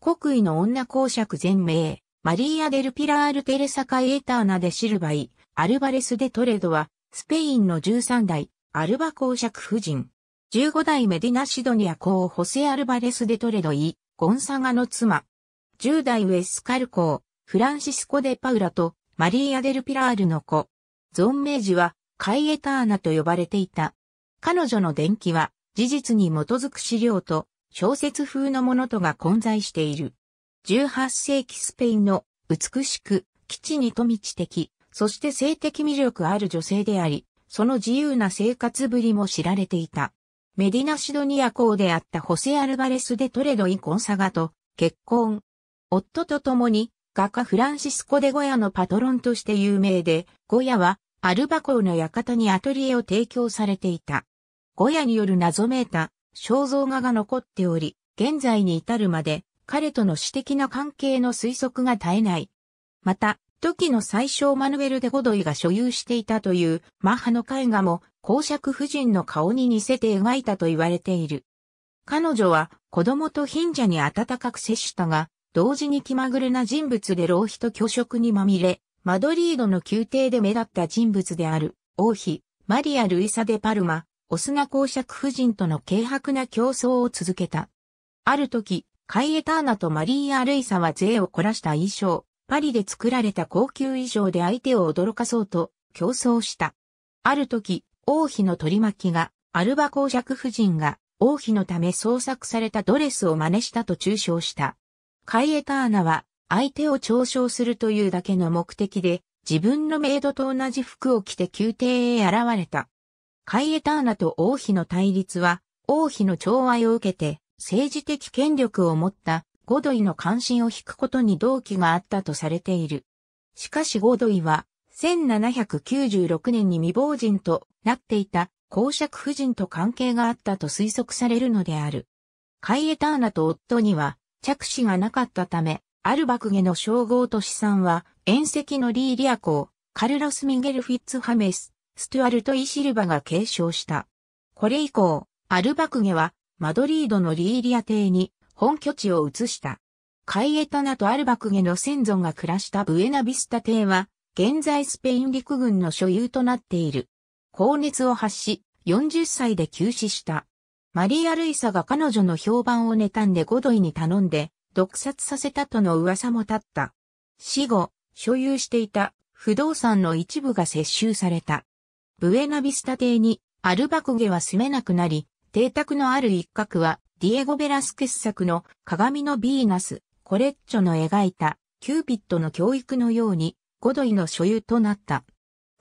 国威の女公爵全名、マリーア・デル・ピラール・テレサ・カイエターナ・デ・シルバイ、アルバレス・デ・トレドは、スペインの13代、アルバ公爵夫人。15代メディナ・シドニア公ホセ・アルバレス・デ・トレドイ、ゴンサガの妻。10代ウェスカル公、フランシスコ・デ・パウラと、マリーア・デル・ピラールの子。存命時は、カイエターナと呼ばれていた。彼女の伝記は、事実に基づく資料と、小説風のものとが混在している。18世紀スペインの美しく、基地に富知的、そして性的魅力ある女性であり、その自由な生活ぶりも知られていた。メディナシドニア校であったホセ・アルバレス・でトレドイ・コンサガと結婚。夫と共に画家フランシスコ・デ・ゴヤのパトロンとして有名で、ゴヤはアルバ港の館にアトリエを提供されていた。ゴヤによる謎めいた肖像画が残っており、現在に至るまで彼との私的な関係の推測が絶えない。また、土器の最小マヌエル・デ・ゴドイが所有していたというマッハの絵画も公爵夫人の顔に似せて描いたと言われている。彼女は子供と貧者に温かく接したが、同時に気まぐれな人物で浪費と虚飾にまみれ、マドリードの宮廷で目立った人物である王妃、マリア・ルイサ・デ・パルマ、オスナ公爵夫人との軽薄な競争を続けた。ある時、カイエターナとマリーア・ルイサは税を凝らした衣装、パリで作られた高級衣装で相手を驚かそうと競争した。ある時、王妃の取り巻きが、アルバ公爵夫人が王妃のため創作されたドレスを真似したと中傷した。カイエターナは相手を嘲笑するというだけの目的で自分のメイドと同じ服を着て宮廷へ現れた。カイエターナと王妃の対立は、王妃の寵愛を受けて、政治的権力を持ったゴドイの関心を引くことに動機があったとされている。しかしゴドイは、1796年に未亡人となっていた公爵夫人と関係があったと推測されるのである。カイエターナと夫には着手がなかったため、アルバクゲの称号と資産は、遠赤のリーリア公、カルロス・ミゲル・フィッツハメス、ストゥアルト・イ・シルバが継承した。これ以降、アルバクゲは、マドリードのリーリア邸に本拠地を移した。カイエタナとアルバクゲの先祖が暮らしたブエナビスタ邸は、現在スペイン陸軍の所有となっている。高熱を発し、40歳で急死した。マリア・ルイサが彼女の評判を妬んでゴドイに頼んで、毒殺させたとの噂も立った。死後、所有していた不動産の一部が接収された。ブエナビスタ邸にアルバコゲは住めなくなり、邸宅のある一角はディエゴ・ベラスケス作の鏡のヴィーナス、コレッチョの描いたキューピッドの教育のようにゴドイの所有となった。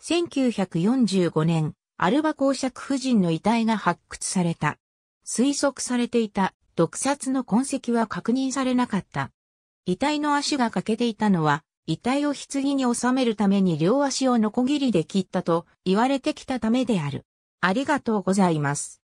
1945年、アルバ公爵夫人の遺体が発掘された。推測されていた毒殺の痕跡は確認されなかった。遺体の足が欠けていたのは遺体を棺に収めるために両足をノコギリで切ったと言われてきたためである。ありがとうございます。